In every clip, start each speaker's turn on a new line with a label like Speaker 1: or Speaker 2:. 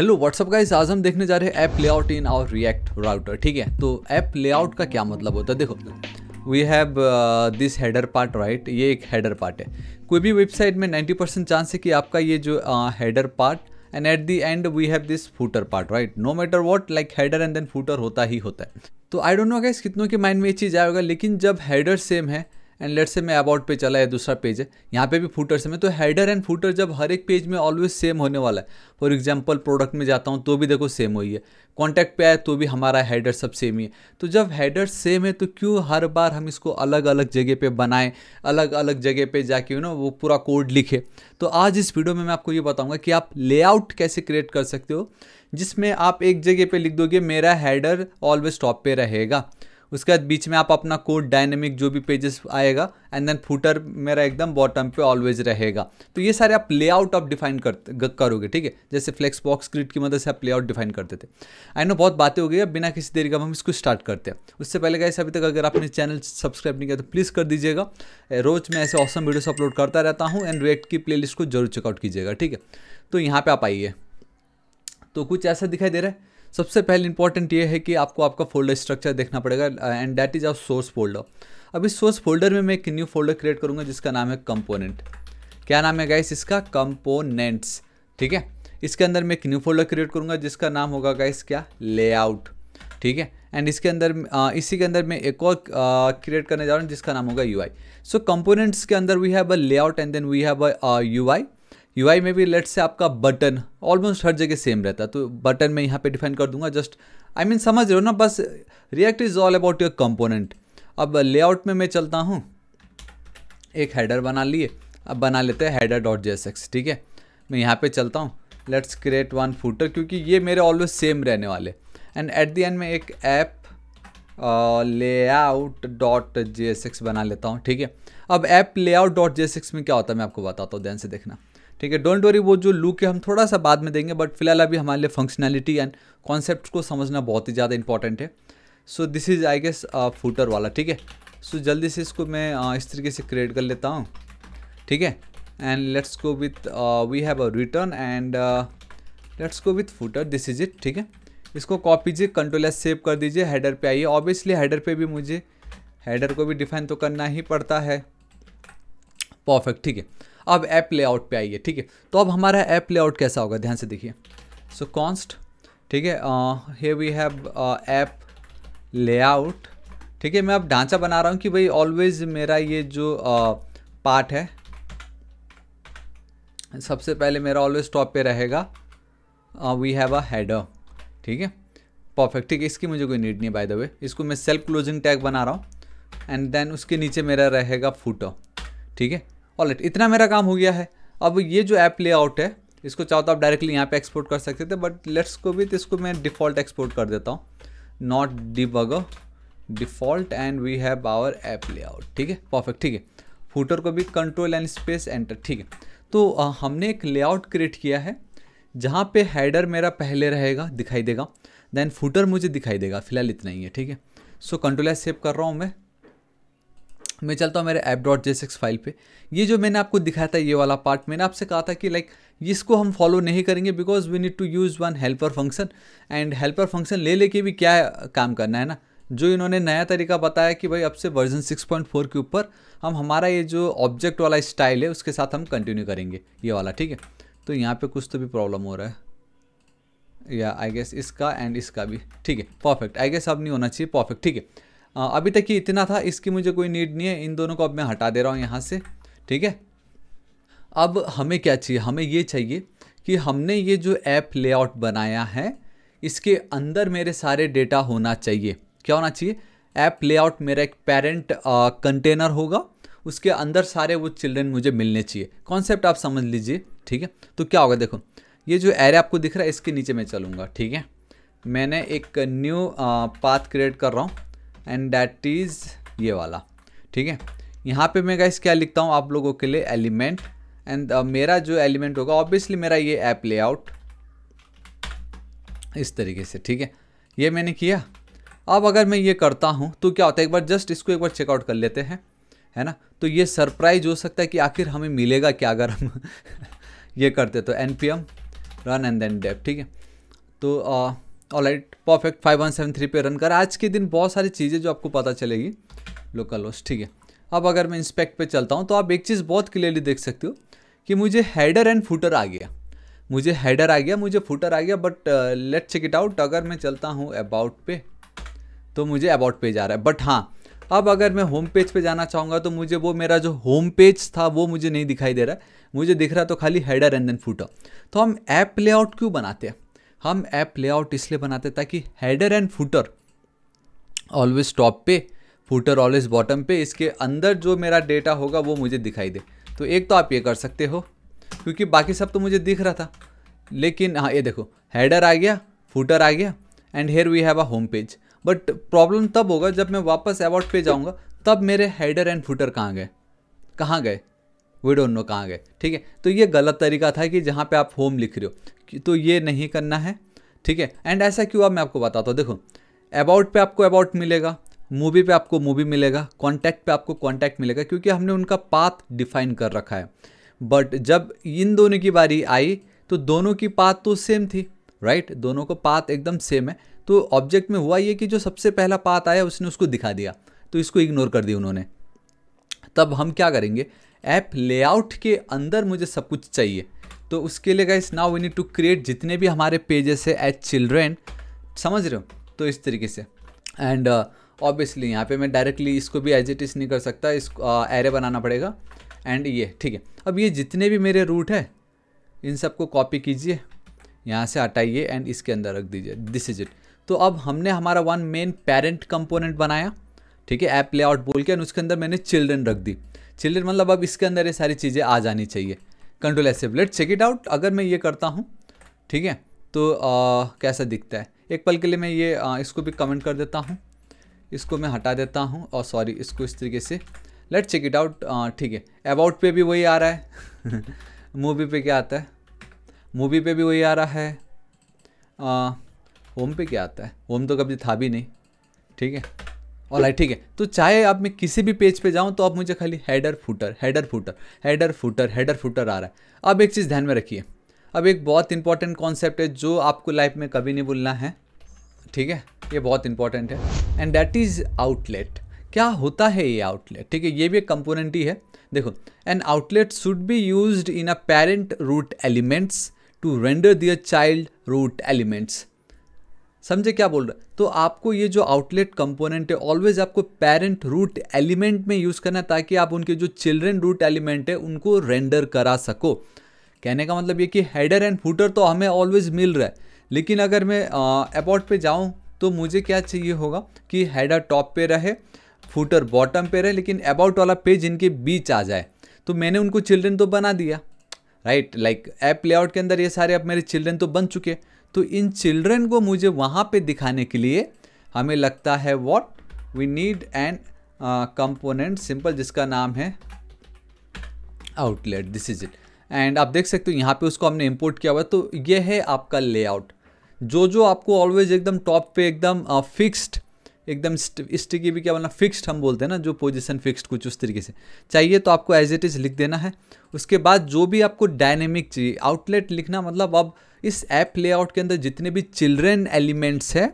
Speaker 1: hello what's up guys आज हम देखने जा रहे हैं app layout in our React Router ठीक है तो ऐप लेआउट का क्या मतलब होता है देखो we have this header part right ये एक हेडर पार्ट है कोई भी वेबसाइट में 90 परसेंट चांस है कि आपका ये जो header part and at the end we have this footer part right no matter what like header and then footer होता ही होता है तो आई डोंट नो गाइस कितनों के माइंड में ये चीज़ आएगा लेकिन जब हेडर सेम है एंड लेट से मैं अबाउट पे चला है दूसरा पेज है यहाँ पे भी फूटर्स में तो हैडर एंड फूटर जब हर एक पेज में ऑलवेज सेम होने वाला है फॉर एग्जाम्पल प्रोडक्ट में जाता हूँ तो भी देखो सेम हुई है कॉन्टैक्ट पे आया तो भी हमारा हैडर सब सेम ही है तो जब हैडर सेम है तो क्यों हर बार हम इसको अलग अलग जगह पर बनाएं अलग अलग जगह पर जाके यू नो वो पूरा कोड लिखे तो आज इस वीडियो में मैं आपको ये बताऊँगा कि आप लेआउट कैसे क्रिएट कर सकते हो जिसमें आप एक जगह पे लिख दोगे मेरा हैडर ऑलवेज टॉप पे रहेगा उसके बाद बीच में आप अपना कोड डायनेमिक जो भी पेजेस आएगा एंड देन फूटर मेरा एकदम बॉटम पे ऑलवेज रहेगा तो ये सारे आप लेआउट आप डिफाइन करोगे ठीक है जैसे फ्लेक्स बॉक्स क्रिट की मदद से आप लेआउट डिफाइन करते थे आई नो बहुत बातें हो गई अब बिना किसी देरी का हम इसको स्टार्ट करते हैं उससे पहले कैसे अभी तक अगर आपने चैनल सब्सक्राइब नहीं किया तो प्लीज़ कर दीजिएगा रोज़ मैं ऐसे औसम वीडियोस अपलोड करता रहता हूँ एंड रिएक्ट की प्ले को जरूर चेकआउट कीजिएगा ठीक है तो यहाँ पर आप आइए तो कुछ ऐसा दिखाई दे रहा है सबसे पहले इंपॉर्टेंट ये है कि आपको आपका फोल्डर स्ट्रक्चर देखना पड़ेगा and that is our source folder अब इस सोर्स फोल्डर में मैं एक न्यू फोल्डर क्रिएट करूंगा जिसका नाम है कंपोनेंट क्या नाम है गाइस इसका कंपोनेंट्स ठीक है इसके अंदर मैं एक न्यू फोल्डर क्रिएट करूंगा जिसका नाम होगा गाइस क्या लेआउट ठीक है एंड इसके अंदर uh, इसी के अंदर मैं एक और क्रिएट uh, करने जा रहा हूँ जिसका नाम होगा यू आई सो कंपोनेंट्स के अंदर we have a layout and then we have a U I U में भी लेट से आपका बटन ऑलमोस्ट हर जगह सेम रहता है तो बटन मैं यहाँ पे डिफाइन कर दूंगा जस्ट आई मीन समझ रहे हो ना बस React is all about your component अब लेआउट में मैं चलता हूँ एक हैडर बना लिए अब बना लेते हैं हैडर डॉट जे ठीक है मैं यहाँ पे चलता हूँ लेट्स क्रिएट वन फूटर क्योंकि ये मेरे ऑलवेज सेम रहने वाले एंड एट द एंड में एक ऐप लेआउट डॉट जे बना लेता हूँ ठीक है अब ऐप लेआउट डॉट जे में क्या होता है मैं आपको बताता हूँ ध्यान से देखना ठीक है डोंट वरी वो जो लुक है हम थोड़ा सा बाद में देंगे बट फिलहाल अभी हमारे लिए फंक्शनैलिटी एंड कॉन्सेप्ट को समझना बहुत ही ज़्यादा इंपॉर्टेंट है so this is I guess footer वाला ठीक है सो जल्दी से इसको मैं uh, इस तरीके से क्रिएट कर लेता हूँ ठीक है and let's go with we have a return and let's go with footer this is it ठीक है इसको कॉपी कीजिए कंट्रोल एस सेव कर दीजिए हेडर पे आइए ऑब्वियसली हेडर पे भी मुझे हेडर को भी डिफाइन तो करना ही पड़ता है परफेक्ट ठीक है अब ऐप लेआउट पे आइए ठीक है तो अब हमारा ऐप लेआउट कैसा होगा ध्यान से देखिए सो कॉन्स्ट ठीक है hey we have app layout ठीक है मैं अब ढांचा बना रहा हूँ कि भाई ऑलवेज मेरा ये जो पार्ट uh, है सबसे पहले मेरा ऑलवेज टॉप पे रहेगा वी हैव अ हैडर ठीक है परफेक्ट ठीक है इसकी मुझे कोई नीड नहीं बाय द वे इसको मैं सेल्फ क्लोजिंग टैग बना रहा हूँ एंड देन उसके नीचे मेरा रहेगा फूटर ठीक है लेट इतना मेरा काम हो गया है अब ये जो ऐप लेआउट है इसको चाहो तो आप डायरेक्टली यहाँ पे एक्सपोर्ट कर सकते थे बट लेट्स को भी तो इसको मैं डिफ़ॉल्ट एक्सपोर्ट कर देता हूँ not debugger default and we have our app layout ठीक है परफेक्ट ठीक है फूटर को भी कंट्रोल एंड स्पेस एंटर ठीक है तो आ, हमने एक लेआउट क्रिएट किया है जहाँ पे हैडर मेरा पहले रहेगा दिखाई देगा देन फूटर मुझे दिखाई देगा फिलहाल इतना ही है ठीक है सो कंट्रोल एस सेव कर रहा हूँ मैं मैं चलता हूँ मेरे app dot JSX file पे ये जो मैंने आपको दिखाया था ये वाला पार्ट मैंने आपसे कहा था कि लाइक इसको हम फॉलो नहीं करेंगे because we need to use one helper function and helper function ले लेके भी क्या काम करना है ना जो इन्होंने नया तरीका बताया कि भाई अब से वर्जन 6.4 के ऊपर हम हमारा ये जो ऑब्जेक्ट वाला स्टाइल है उसके साथ हम कंटिन्यू करेंगे ये वाला ठीक है तो यहाँ पे कुछ तो भी प्रॉब्लम हो रहा है या आई गेस इसका एंड इसका भी ठीक है परफेक्ट आई गेस अब नहीं होना चाहिए परफेक्ट ठीक है अभी तक ये इतना था इसकी मुझे कोई नीड नहीं है इन दोनों को अब मैं हटा दे रहा हूँ यहाँ से ठीक है अब हमें क्या चाहिए हमें ये चाहिए कि हमने ये जो ऐप लेआउट बनाया है इसके अंदर मेरे सारे डेटा होना चाहिए क्या होना चाहिए ऐप लेआउट मेरा एक पेरेंट कंटेनर होगा उसके अंदर सारे वो चिल्ड्रेन मुझे मिलने चाहिए कॉन्सेप्ट आप समझ लीजिए ठीक है तो क्या होगा देखो ये जो एरे आपको दिख रहा है इसके नीचे मैं चलूँगा ठीक है मैंने एक न्यू पाथ क्रिएट कर रहा हूँ एंड दैट इज़ ये वाला ठीक है यहाँ पे मैं गाइस क्या लिखता हूँ आप लोगों के लिए एलिमेंट एंड uh, मेरा जो एलिमेंट होगा ऑब्वियसली मेरा ये ऐप लेआउट इस तरीके से ठीक है ये मैंने किया अब अगर मैं ये करता हूँ तो क्या होता है एक बार जस्ट इसको एक बार चेकआउट कर लेते हैं है ना तो ये सरप्राइज हो सकता है कि आखिर हमें मिलेगा क्या अगर हम ये करते तो N P run and then dev ठीक है तो uh, all right perfect five one seven three पे रन कर आज के दिन बहुत सारी चीज़ें जो आपको पता चलेगी लोकल लॉस ठीक है अब अगर मैं इंस्पेक्ट पे चलता हूँ तो आप एक चीज़ बहुत क्लियरली देख सकते हो कि मुझे हेडर एंड फुटर आ गया मुझे हेडर आ गया मुझे फुटर आ गया but let check it out अगर मैं चलता हूँ अबाउट पे तो मुझे अबाउट पेज आ रहा है बट हाँ अब अगर मैं होम पेज पे जाना चाहूँगा तो मुझे वो मेरा जो होम पेज था वो मुझे नहीं दिखाई दे रहा है मुझे दिख रहा तो खाली हेडर एंड देन फुटर तो हम ऐप लेआउट क्यों बनाते हैं हम ऐप लेआउट इसलिए बनाते ताकि header and footer always top पे फुटर ऑलवेज बॉटम पे इसके अंदर जो मेरा डेटा होगा वो मुझे दिखाई दे तो एक तो आप ये कर सकते हो क्योंकि बाकी सब तो मुझे दिख रहा था लेकिन हाँ ये देखो हेडर आ गया फुटर आ गया and here we have a home page but problem तब होगा जब मैं वापस अवॉर्ड पे जाऊँगा तब मेरे हेडर एंड फुटर कहाँ गए कहाँ गए वी डोंट नो कहाँ गए ठीक है तो ये गलत तरीका था कि जहाँ पे आप होम लिख रहे हो तो ये नहीं करना है ठीक है एंड ऐसा क्यों अब मैं आपको बताता हूँ देखो अबाउट पे आपको अबाउट मिलेगा मूवी पे आपको मूवी मिलेगा कॉन्टैक्ट पे आपको कॉन्टैक्ट मिलेगा क्योंकि हमने उनका पाथ डिफाइन कर रखा है बट जब इन दोनों की बारी आई तो दोनों की पाथ तो सेम थी राइट दोनों को पाथ एकदम सेम है तो ऑब्जेक्ट में हुआ ये कि जो सबसे पहला पाथ आया उसने उसको दिखा दिया तो इसको इग्नोर कर दिया उन्होंने तब हम क्या करेंगे ऐप लेआउट के अंदर मुझे सब कुछ चाहिए तो उसके लिए guys now we need to create जितने भी हमारे पेजेस है एज चिल्ड्रेन समझ रहे हो तो इस तरीके से एंड ऑब्वियसली uh, यहाँ पे मैं डायरेक्टली इसको भी एज इट इज नहीं कर सकता इस एरे uh, बनाना पड़ेगा एंड ये ठीक है अब ये जितने भी मेरे रूट है इन सबको कॉपी कीजिए यहाँ से हटाइए एंड इसके अंदर रख दीजिए दिस इज इट तो अब हमने हमारा वन मेन पेरेंट कंपोनेंट बनाया ठीक है ऐप लेआउट बोल के एंड उसके अंदर मैंने चिल्ड्रन रख दी चिल्ड्रेन मतलब अब इसके अंदर ये सारी चीज़ें आ जानी चाहिए control F let check it out अगर मैं ये करता हूँ ठीक है तो आ, कैसा दिखता है एक पल के लिए मैं ये आ, इसको भी कमेंट कर देता हूँ इसको मैं हटा देता हूँ और सॉरी इसको इस तरीके से लेट चेक इट आउट ठीक है अबाउट पे भी वही आ रहा है मूवी पे क्या आता है मूवी पे भी वही आ रहा है होम पे क्या आता है होम तो कभी था भी नहीं ठीक है ऑल ठीक है तो चाहे आप मैं किसी भी पेज पे जाऊँ तो आप मुझे खाली header footer header footer header footer header footer आ रहा है अब एक चीज़ ध्यान में रखिए अब एक बहुत इंपॉर्टेंट कॉन्सेप्ट है जो आपको लाइफ में कभी नहीं भूलना है ठीक है ये बहुत इंपॉर्टेंट है एंड दैट इज़ आउटलेट क्या होता है ये आउटलेट ठीक है ये भी एक कंपोनेंट ही है देखो an outlet should be use in a parent root elements to render their child root elements समझे क्या बोल रहा है तो आपको ये जो आउटलेट कंपोनेंट है ऑलवेज आपको पेरेंट रूट एलिमेंट में यूज़ करना है ताकि आप उनके जो चिल्ड्रेन रूट एलिमेंट है उनको रेंडर करा सको कहने का मतलब ये कि हेडर एंड फूटर तो हमें ऑलवेज मिल रहा है लेकिन अगर मैं अबाउट पे जाऊँ तो मुझे क्या चाहिए होगा कि हेडर टॉप पे रहे फूटर बॉटम पे रहे लेकिन अबाउट वाला पेज इनके बीच आ जाए तो मैंने उनको चिल्ड्रेन तो बना दिया राइट लाइक ऐप लेआउट के अंदर ये सारे अब मेरे चिल्ड्रेन तो बन चुके तो इन चिल्ड्रेन को मुझे वहाँ पे दिखाने के लिए हमें लगता है what we need an component simple जिसका नाम है outlet this is it and आप देख सकते हो यहाँ पे उसको हमने इम्पोर्ट किया हुआ है तो ये है आपका लेआउट जो जो आपको ऑलवेज एकदम टॉप पे एकदम फिक्स्ड uh, एकदम स्टिकी भी क्या बोलना फिक्स्ड हम बोलते हैं ना जो पोजीशन फिक्स्ड कुछ उस तरीके से चाहिए तो आपको एज इट इज़ लिख देना है उसके बाद जो भी आपको डायनेमिक चाहिए आउटलेट लिखना मतलब अब इस ऐप लेआउट के अंदर जितने भी चिल्ड्रेन एलिमेंट्स है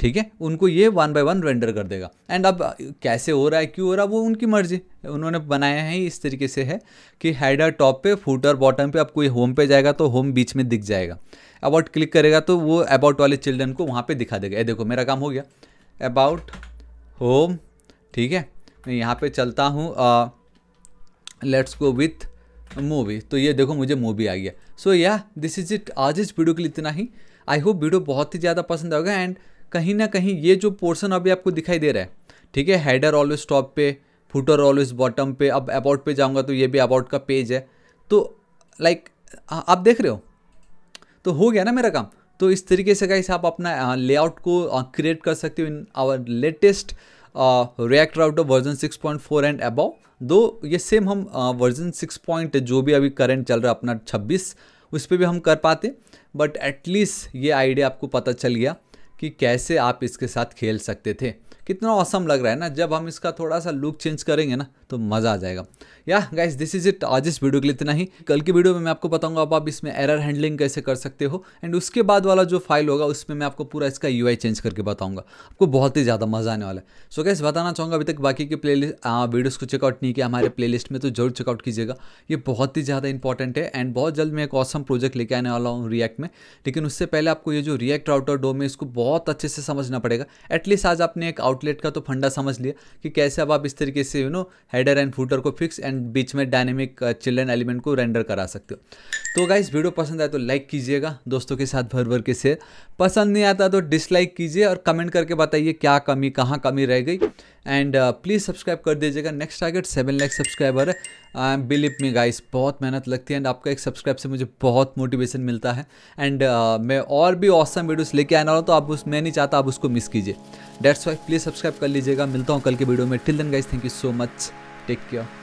Speaker 1: ठीक है उनको ये वन बाय वन रेंडर कर देगा एंड अब कैसे हो रहा है क्यों हो रहा है वो उनकी मर्जी उन्होंने बनाया है इस तरीके से है कि हेडर टॉप पे फूटर बॉटम पे आपको होम पे जाएगा तो होम बीच में दिख जाएगा अबाउट क्लिक करेगा तो वो अबाउट वाले चिल्ड्रन को वहाँ पे दिखा देगा ये देखो मेरा काम हो गया अबाउट होम ठीक है मैं यहाँ पर चलता हूँ लेट्स गो विथ मूवी तो ये देखो मुझे मूवी आई है सो या दिस इज इट आज इस वीडियो के लिए इतना ही आई होप वीडियो बहुत ही ज़्यादा पसंद आएगा एंड कहीं ना कहीं ये जो पोर्सन अभी आपको दिखाई दे रहा है ठीक है हेडर ऑलवेज टॉप पे फुटर ऑलवेज बॉटम पे अब अबाउट पे जाऊँगा तो ये भी अबाउट का पेज है तो लाइक like, आप देख रहे हो तो हो गया ना मेरा काम तो इस तरीके से कहीं आप अपना लेआउट को क्रिएट कर सकते हो in our latest React Router version 6.4 and above दो ये सेम हम वर्जन सिक्स पॉइंट जो भी अभी करंट चल रहा है अपना छब्बीस उस पर भी हम कर पाते बट एटलीस्ट ये आइडिया आपको पता चल गया कि कैसे आप इसके साथ खेल सकते थे कितना औसम लग रहा है ना जब हम इसका थोड़ा सा लुक चेंज करेंगे ना तो मज़ा आ जाएगा या गाइस दिस इज इट आज इस वीडियो के लिए इतना ही कल की वीडियो में मैं आपको बताऊंगा अब आप इसमें एरर हैंडलिंग कैसे कर सकते हो एंड उसके बाद वाला जो फाइल होगा उसमें मैं आपको पूरा इसका यू चेंज करके बताऊंगा आपको बहुत ही ज़्यादा मज़ा आने वाला है सो गैस बताना चाहूँगा अभी तक बाकी के प्ले वीडियोज़ को चेकआउट नहीं किया हमारे प्ले में तो जरूर चेकआउट कीजिएगा ये बहुत ही ज़्यादा इंपॉर्टेंट है एंड बहुत जल्द मैं एक औसम प्रोजेक्ट लेके आने वाला हूँ रिएक्ट में लेकिन उससे पहले आपको ये जो रिएक्ट आउटर डोम है इसको बहुत अच्छे से समझना पड़ेगा एटलीस्ट आज आपने एक आउट आउटलेट का तो फंडा समझ लिया कि कैसे अब आप इस तरीके से you know header and footer को फिक्स एंड बीच में डायनेमिक चिल्ड्रेन एलिमेंट को रेंडर करा सकते हो तो गाइस वीडियो पसंद आए तो लाइक कीजिएगा दोस्तों के साथ भर भर के शेयर पसंद नहीं आता तो डिसलाइक कीजिए और कमेंट करके बताइए क्या कमी कहाँ कमी रह गई एंड प्लीज़ सब्सक्राइब कर दीजिएगा next target seven lakh subscriber है I am believe me guys बहुत मेहनत लगती है एंड आपका एक सब्सक्राइब से मुझे बहुत मोटिवेशन मिलता है एंड uh, मैं और भी ऑसम वीडियोस लेके आना वाला हूँ तो आप उस मैं नहीं चाहता आप उसको मिस कीजिए डेट्स वाई प्लीज़ सब्सक्राइब कर लीजिएगा मिलता हूँ कल के वीडियो में till then guys thank you so much take care